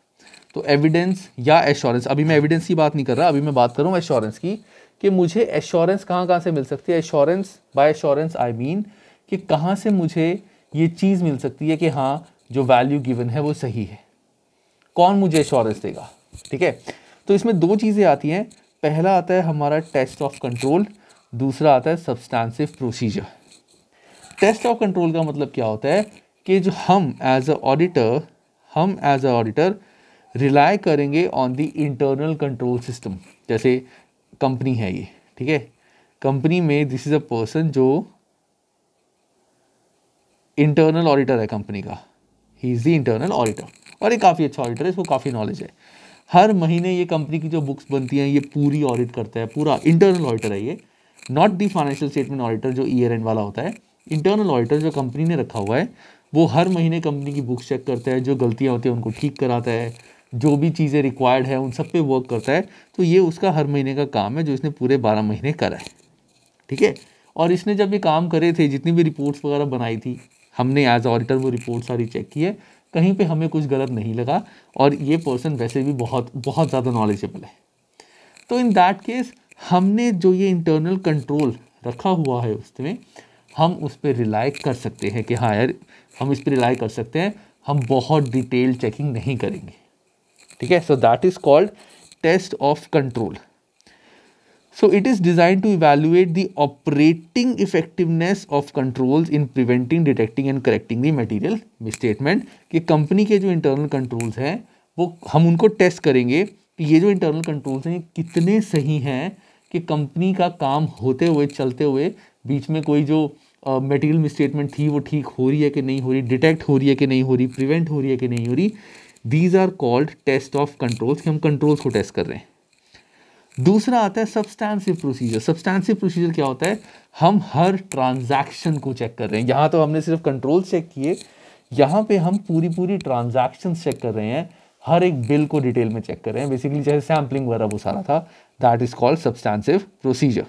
तो एविडेंस या एश्योरेंस अभी मैं एविडेंस की बात नहीं कर रहा अभी मैं बात कर रहा हूँ एश्योरेंस की कि मुझे एश्योरेंस कहाँ कहाँ से मिल सकती है assurance by assurance I mean कि कहाँ से मुझे ये चीज़ मिल सकती है कि हाँ जो वैल्यू गिवन है वो सही है कौन मुझे एश्योरेंस देगा ठीक है तो इसमें दो चीज़ें आती हैं पहला आता है हमारा टेस्ट ऑफ कंट्रोल दूसरा आता है substantive procedure test of control का मतलब क्या होता है कि जो हम एज अ ऑडिटर हम एज अ ऑडिटर रिलाई करेंगे on the internal control system जैसे कंपनी है ये ठीक है कंपनी में दिस इज़ अ पर्सन जो इंटरनल ऑडिटर है कंपनी का ही इज़ द इंटरनल ऑडिटर और ये काफ़ी अच्छा ऑडिटर है इसको काफ़ी नॉलेज है हर महीने ये कंपनी की जो बुक्स बनती हैं ये पूरी ऑडिट करता है पूरा इंटरनल ऑडिटर है ये not the financial statement auditor जो ईयर एंड वाला होता है इंटरनल ऑडिटर जो कंपनी ने रखा हुआ है वो हर महीने कंपनी की बुक्स चेक करता है जो गलतियाँ होती हैं उनको ठीक कराता है जो भी चीज़ें रिक्वायर्ड है उन सब पे वर्क करता है तो ये उसका हर महीने का काम है जो इसने पूरे बारह महीने करा है ठीक है और इसने जब ये काम करे थे जितनी भी रिपोर्ट्स वगैरह बनाई थी हमने एज ऑडिटर वो रिपोर्ट सारी चेक की है कहीं पे हमें कुछ गलत नहीं लगा और ये पर्सन वैसे भी बहुत बहुत ज़्यादा नॉलेजेबल है तो इन दैट केस हमने जो ये इंटरनल कंट्रोल रखा हुआ है उसमें हम उस पर रिलाई कर सकते हैं कि हाँ यार हम इस पर रिलाई कर सकते हैं हम बहुत डिटेल चेकिंग नहीं करेंगे ठीक है so that is called test of control so it is design to evaluate the operating effectiveness of controls in preventing detecting and correcting the material statement कि कंपनी के जो इंटरनल कंट्रोल्स हैं वो हम उनको टेस्ट करेंगे कि ये जो इंटरनल कंट्रोल्स हैं कितने सही हैं कि कंपनी का काम होते हुए चलते हुए बीच में कोई जो मटेरियल uh, मिसस्टेटमेंट थी वो ठीक हो रही है कि नहीं हो रही डिटेक्ट हो रही है कि नहीं हो रही प्रिवेंट हो रही है कि नहीं हो रही these are called test of controls कि हम कंट्रोल्स को टेस्ट कर रहे हैं दूसरा आता है सब्सटैंसिव प्रोसीजर सब्सटैंसिव प्रोसीजर क्या होता है हम हर ट्रांजैक्शन को चेक कर रहे हैं यहाँ तो हमने सिर्फ कंट्रोल चेक किए यहाँ पे हम पूरी पूरी ट्रांजैक्शन चेक कर रहे हैं हर एक बिल को डिटेल में चेक कर रहे हैं बेसिकली जैसे सैम्पलिंग वगैरह वो सारा था that is called substantive procedure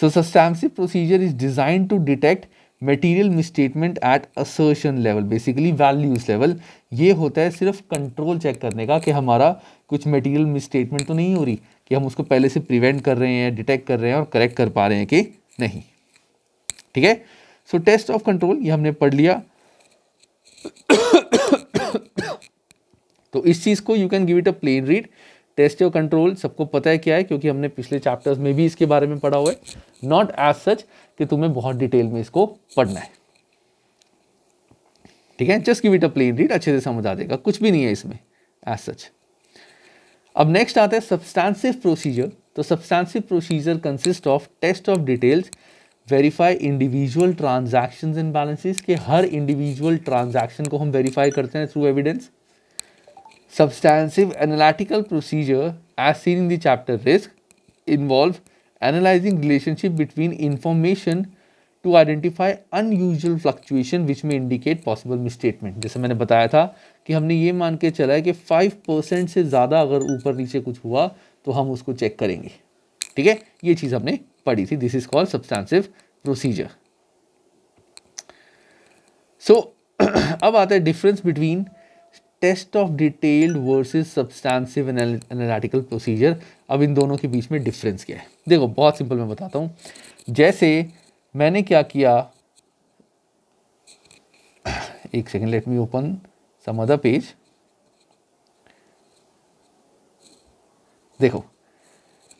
so substantive procedure is design to detect material misstatement at assertion level basically values level ये होता है सिर्फ कंट्रोल चेक करने का कि हमारा कुछ मटेरियल मिसस्टेटमेंट तो नहीं हो रही कि हम उसको पहले से प्रिवेंट कर रहे हैं डिटेक्ट कर रहे हैं और करेक्ट कर पा रहे हैं कि नहीं ठीक है सो टेस्ट ऑफ कंट्रोल ये हमने पढ़ लिया तो इस चीज़ को you can give it a plain read test of control सबको पता है क्या है क्योंकि हमने पिछले चैप्टर्स में भी इसके बारे में पढ़ा हुआ है नॉट एज सच कि तुम्हें बहुत डिटेल में इसको पढ़ना है ठीक है just give it a plain read अच्छे से समझ आ जाएगा कुछ भी नहीं है इसमें एज सच अब नेक्स्ट आता है सब्सटैंसिव प्रोसीजर तो substantive procedure consist of test of details verify individual transaction in balances के हर इंडिविजुअल ट्रांजेक्शन को हम वेरीफाई करते हैं through evidence substantive analytical procedure as seen in the chapter risk involve analyzing relationship between information to identify unusual fluctuation which may indicate possible misstatement जैसे मैंने बताया था कि हमने ये मान के चला है कि फाइव परसेंट से ज़्यादा अगर ऊपर नीचे कुछ हुआ तो हम उसको चेक करेंगे ठीक है ये चीज़ हमने पढ़ी थी this is called substantive procedure so अब आता है difference between test of detailed versus substantive analytical procedure अब इन दोनों के बीच में डिफरेंस क्या है देखो बहुत सिंपल मैं बताता हूँ जैसे मैंने क्या किया एक second let me open some other page देखो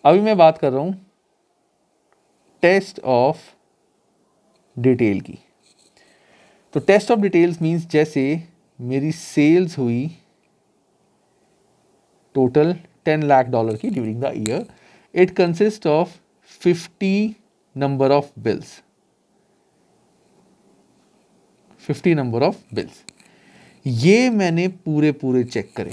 अभी मैं बात कर रहा हूँ टेस्ट ऑफ डिटेल की तो टेस्ट ऑफ डिटेल्स मीन्स जैसे मेरी सेल्स हुई टोटल टेन लाख डॉलर की during the year it consist of fifty number of bills fifty number of bills ये मैंने पूरे पूरे चेक करे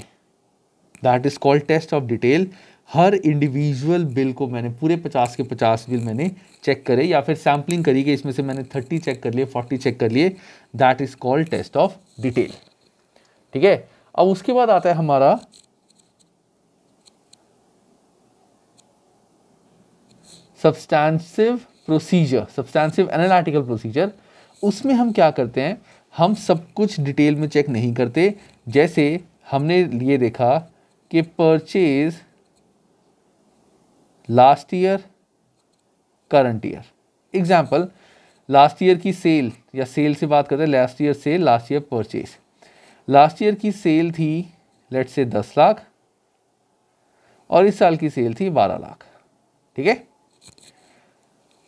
that is called test of detail हर इंडिविजुअल बिल को मैंने पूरे पचास के पचास बिल मैंने चेक करे या फिर सैम्पलिंग करी कि इसमें से मैंने थर्टी चेक कर लिए फोर्टी चेक कर लिए that is called test of detail ठीक है अब उसके बाद आता है हमारा substantive procedure substantive analytical procedure उसमें हम क्या करते हैं हम सब कुछ डिटेल में चेक नहीं करते जैसे हमने लिए देखा कि purchase last year current year example last year की सेल या सेल से बात करते हैं last year sale last year purchase last year की सेल थी लेट से दस लाख और इस साल की सेल थी बारह लाख ठीक है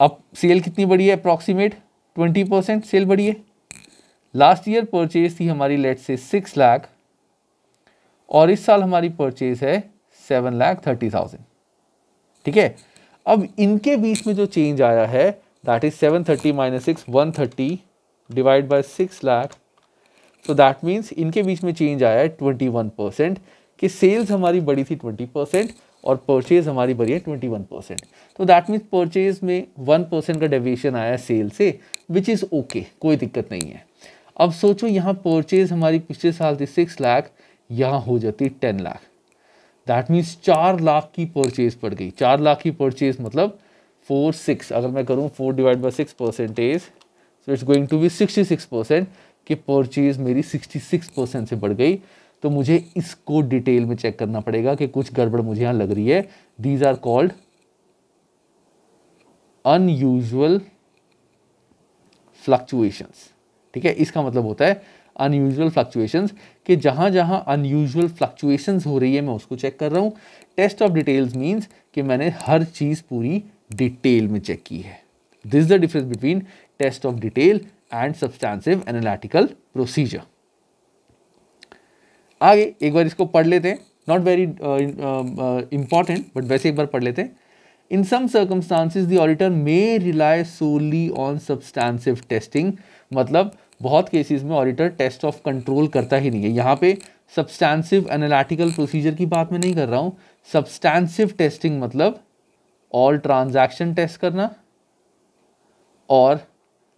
अब सेल कितनी बड़ी है अप्रॉक्सीमेट ट्वेंटी परसेंट सेल बढ़ी है लास्ट ईयर परचेज थी हमारी लेट से सिक्स लाख और इस साल हमारी परचेज है सेवन लाख थर्टी थाउजेंड ठीक है अब इनके बीच में जो चेंज आया है that is seven thirty minus six one thirty divide by six lakh so that means इनके बीच में चेंज आया है ट्वेंटी वन परसेंट कि सेल्स हमारी बड़ी थी ट्वेंटी परसेंट और परचेज हमारी बड़ी है ट्वेंटी वन परसेंट तो दैट मीन्स परचेज में वन परसेंट का डेविएशन आया है सेल से विच इज़ ओके कोई दिक्कत नहीं है अब सोचो यहाँ परचेज हमारी पिछले साल थी सिक्स लाख यहाँ हो जाती टेन लाख दैट मीन्स चार लाख की परचेज पड़ गई चार लाख की परचेज मतलब फोर सिक्स अगर मैं करूँ four divide by six percentage so it's going to be sixty six percent कि परचेज़ मेरी 66 परसेंट से बढ़ गई तो मुझे इसको डिटेल में चेक करना पड़ेगा कि कुछ गड़बड़ मुझे यहाँ लग रही है these are called unusual fluctuations ठीक है इसका मतलब होता है अनयूजल फ्लक्चुएशंस कि जहाँ जहाँ अनयूजल फ्लक्चुएशंस हो रही है मैं उसको चेक कर रहा हूँ टेस्ट ऑफ डिटेल्स मीन्स कि मैंने हर चीज़ पूरी डिटेल में चेक की है this the difference between test of detail and substantive analytical procedure आगे एक बार इसको पढ़ लेते हैं नॉट वेरी इंपॉर्टेंट बट वैसे एक बार पढ़ लेते हैं in some circumstances the auditor may rely solely on substantive testing मतलब बहुत केसेस में ऑडिटर टेस्ट ऑफ कंट्रोल करता ही नहीं है यहाँ पे सब्सटैंसिव एनालिटिकल प्रोसीजर की बात मैं नहीं कर रहा हूँ सब्सटैंसिव टेस्टिंग मतलब ऑल ट्रांजैक्शन टेस्ट करना और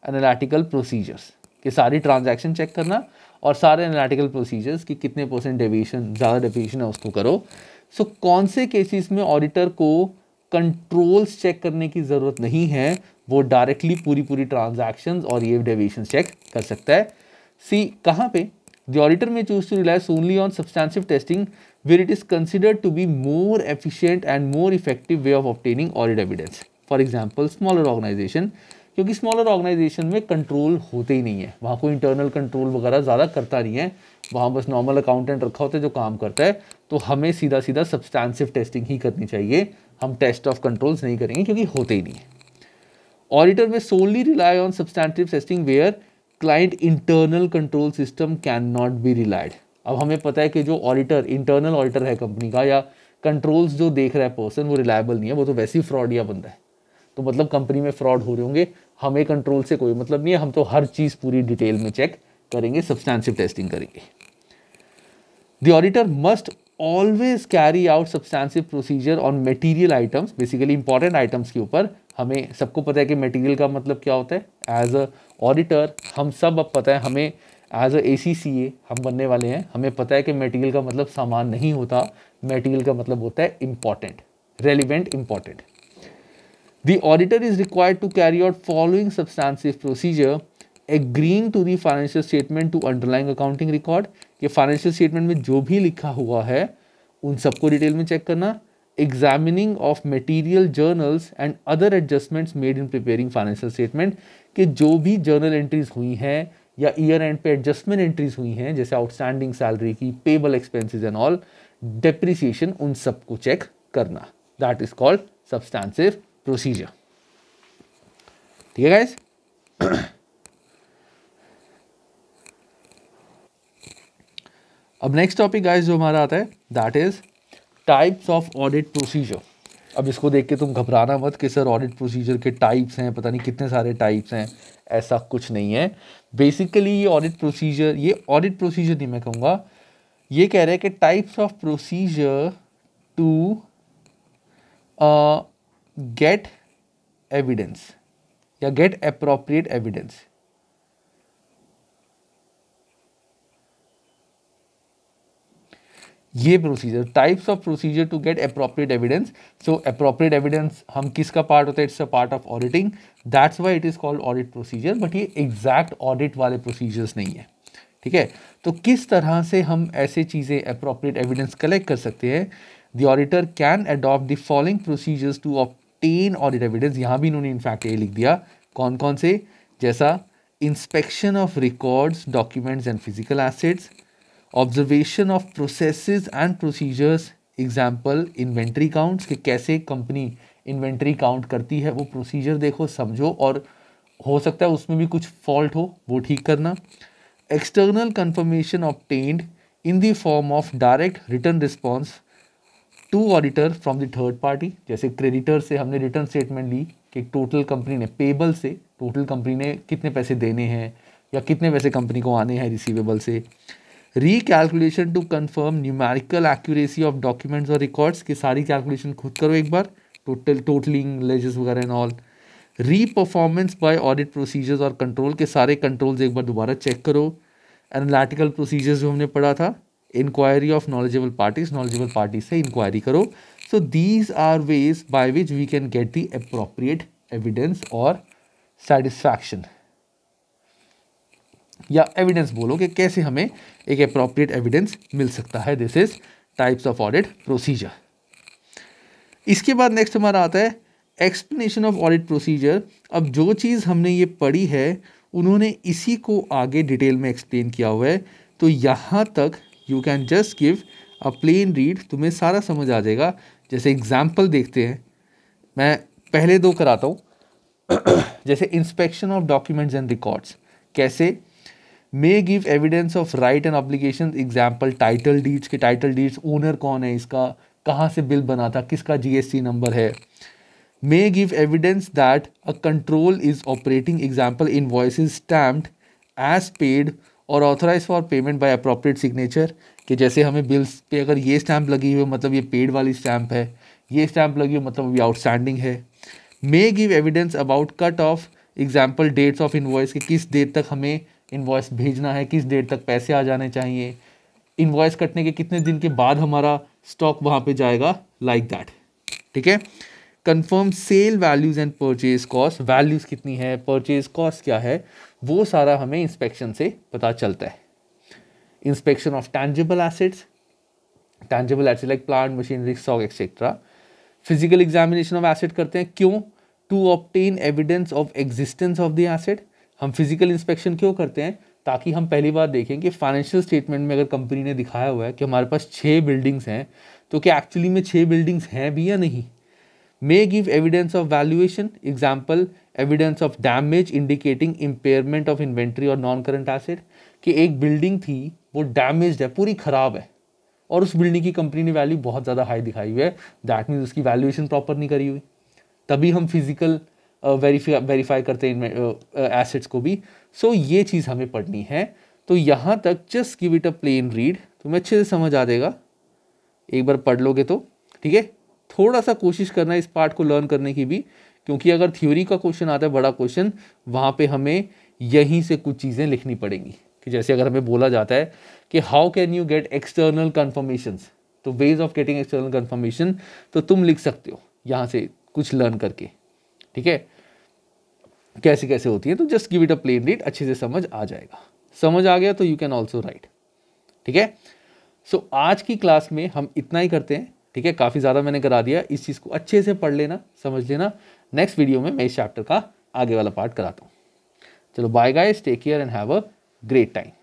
एनालिटिकल प्रोसीजर्स कि सारी ट्रांजैक्शन चेक करना और सारे एनालिटिकल प्रोसीजर्स कि कितने परसेंट डेविएशन ज़्यादा डेविएशन है उसको करो सो so, कौन से केसेस में ऑडिटर को कंट्रोल्स चेक करने की ज़रूरत नहीं है वो डायरेक्टली पूरी पूरी ट्रांजेक्शन और ये डेविएशन चेक कर सकता है सी कहाँ पे the auditor may choose to rely only on substantive testing where it is considered to be more efficient and more effective way of obtaining audit evidence for example smaller organization क्योंकि smaller organization में control होते ही नहीं है वहाँ कोई internal control वगैरह ज़्यादा करता नहीं है वहाँ बस नॉर्मल अकाउंटेंट रखा होता है जो काम करता है तो हमें सीधा सीधा सब्सटैंसिव टेस्टिंग ही करनी चाहिए हम टेस्ट ऑफ कंट्रोल्स नहीं करेंगे क्योंकि होते ही नहीं है auditor may solely rely on substantive testing where client internal control system can not be relied अब हमें पता है कि जो ऑडिटर इंटरनल ऑडिटर है कंपनी का या कंट्रोल्स जो देख रहा है पर्सन वो रिलायबल नहीं है वो तो वैसे ही फ्रॉड या बंदा है तो मतलब कंपनी में फ्रॉड हो रहे होंगे हमें कंट्रोल से कोई मतलब नहीं है हम तो हर चीज़ पूरी डिटेल में चेक करेंगे सब्सटैंसिव टेस्टिंग करेंगे the auditor must always carry out substantive procedure on material items basically important items के ऊपर हमें सबको पता है कि मटेरियल का मतलब क्या होता है एज अ ऑडिटर हम सब अब पता है हमें एज अ ए सी सी ए हम बनने वाले हैं हमें पता है कि मटेरियल का मतलब सामान नहीं होता मटेरियल का मतलब होता है important relevant important The auditor is required to carry out following substantive procedure agreeing to the financial statement to underlying accounting record कि फाइनेंशियल स्टेटमेंट में जो भी लिखा हुआ है उन सबको डिटेल में चेक करना examining of material journals and other adjustments made in preparing financial statement कि जो भी जर्नल एंट्रीज हुई हैं या ईयर एंड पे एडजस्टमेंट एंट्रीज हुई हैं जैसे आउटस्टैंडिंग सैलरी की payable expenses and all depreciation उन सबको चेक करना that is called substantive procedure ठीक है गाइज (clears throat) अब नेक्स्ट टॉपिक गाइस जो हमारा आता है that is types of audit procedure अब इसको देख के तुम घबराना मत कि सर ऑडिट प्रोसीजर के टाइप्स हैं पता नहीं कितने सारे टाइप्स हैं ऐसा कुछ नहीं है बेसिकली ये ऑडिट प्रोसीजर ये ऑडिट प्रोसीजर नहीं मैं कहूँगा ये कह रहे हैं कि types of procedure to get evidence या गेट अप्रोप्रिएट एविडेंस ये procedure types of procedure to get appropriate evidence so appropriate evidence हम किसका पार्ट होता है it's a part of auditing that's why it is called audit procedure but ये exact audit वाले procedures नहीं है ठीक है तो किस तरह से हम ऐसे चीज़ें अप्रोप्रिएट एविडेंस कलेक्ट कर सकते हैं the auditor can adopt the following procedures ten और एविडेंस यहाँ भी इन्होंने इनफैक्ट ये लिख दिया कौन कौन से जैसा inspection of records documents and physical assets observation of processes and procedures example inventory counts कि कैसे कंपनी इन्वेंट्री काउंट करती है वो प्रोसीजर देखो समझो और हो सकता है उसमें भी कुछ फॉल्ट हो वो ठीक करना external confirmation tend in the form of direct written response to auditor from the third party जैसे क्रेडिटर से हमने रिटर्न स्टेटमेंट ली कि टोटल कंपनी ने पेबल से टोटल कंपनी ने कितने पैसे देने हैं या कितने पैसे कंपनी को आने हैं रिसीवेबल से calculation to confirm numerical accuracy of documents और रिकॉर्ड्स की सारी कैलकुलेशन खुद करो एक बार टोटल टोटलिंग लेजेस वगैरह and all re performance by audit procedures और कंट्रोल के सारे कंट्रोल्स एक बार दोबारा चेक करो एनालिटिकल प्रोसीजर्स जो हमने पढ़ा था inquiry of knowledgeable parties knowledgeable parties से इंक्वायरी करो so these are ways by which we can get the appropriate evidence और सेटिस्फैक्शन या एविडेंस बोलो कि कैसे हमें एक अप्रोप्रिएट एविडेंस मिल सकता है this is types of audit procedure इसके बाद नेक्स्ट हमारा आता है एक्सप्लेनेशन ऑफ ऑडिट प्रोसीजर अब जो चीज़ हमने ये पढ़ी है उन्होंने इसी को आगे डिटेल में एक्सप्लेन किया हुआ है तो यहाँ तक you can just give a plain read तुम्हें सारा समझ आ जाएगा जैसे एग्जाम्पल देखते हैं मैं पहले दो कराता हूँ (clears throat) जैसे inspection of documents and records कैसे may give evidence of right and obligation example title deeds के टाइटल डीड्स ओनर कौन है इसका कहाँ से बिल बना था किसका जीएसटी नंबर है may give evidence that control is operating example invoice is stamped as paid और authorize for payment by appropriate signature कि जैसे हमें बिल्स पे अगर ये स्टैंप लगी हुई मतलब ये पेड वाली स्टैंप है ये स्टैम्प लगी हुई मतलब ये आउटस्टैंडिंग है may give evidence about cut off example dates of invoice कि किस डेट तक हमें इन्वॉइस भेजना है किस डेट तक पैसे आ जाने चाहिए इन्वॉइस कटने के कितने दिन के बाद हमारा स्टॉक वहाँ पे जाएगा लाइक like दैट ठीक है confirm sale values and purchase cost values कितनी है परचेज कॉस्ट क्या है वो सारा हमें इंस्पेक्शन से पता चलता है inspection of tangible assets tangible asset like plant machinery stock etcetera physical examination of asset करते हैं क्यों to obtain evidence of existence of the asset हम फिजिकल इंस्पेक्शन क्यों करते हैं ताकि हम पहली बार देखें कि फाइनेंशियल स्टेटमेंट में अगर कंपनी ने दिखाया हुआ है कि हमारे पास छः बिल्डिंग्स हैं तो क्या एक्चुअली में छः बिल्डिंग्स हैं भी या नहीं may give evidence of valuation example evidence of damage indicating impairment of inventory और नॉन करंट एसेट कि एक बिल्डिंग थी वो डैमेज है पूरी ख़राब है और उस बिल्डिंग की कंपनी ने वैल्यू बहुत ज़्यादा हाई दिखाई हुई है दैट मीन्स उसकी वैल्यूएशन प्रॉपर नहीं करी हुई तभी हम फिजिकल वेरीफाई वेरीफाई करते हैं एसेट्स uh, uh, को भी सो so, ये चीज़ हमें पढ़नी है तो यहाँ तक just give it a plain read तुम्हें अच्छे से समझ आ जाएगा एक बार पढ़ लोगे तो ठीक है थोड़ा सा कोशिश करना इस पार्ट को लर्न करने की भी क्योंकि अगर थ्योरी का क्वेश्चन आता है बड़ा क्वेश्चन वहाँ पे हमें यहीं से कुछ चीज़ें लिखनी पड़ेंगी कि जैसे अगर हमें बोला जाता है कि how can you get external confirmation तो ways of getting external confirmation तो तुम लिख सकते हो यहाँ से कुछ लर्न करके ठीक है कैसे कैसे होती है तो just give it a plain read अच्छे से समझ आ जाएगा समझ आ गया तो यू कैन ऑल्सो राइट ठीक है सो so, आज की क्लास में हम इतना ही करते हैं ठीक है काफ़ी ज़्यादा मैंने करा दिया इस चीज़ को अच्छे से पढ़ लेना समझ लेना नेक्स्ट वीडियो में मैं इस चैप्टर का आगे वाला पार्ट कराता हूँ चलो bye guys take care and have a great time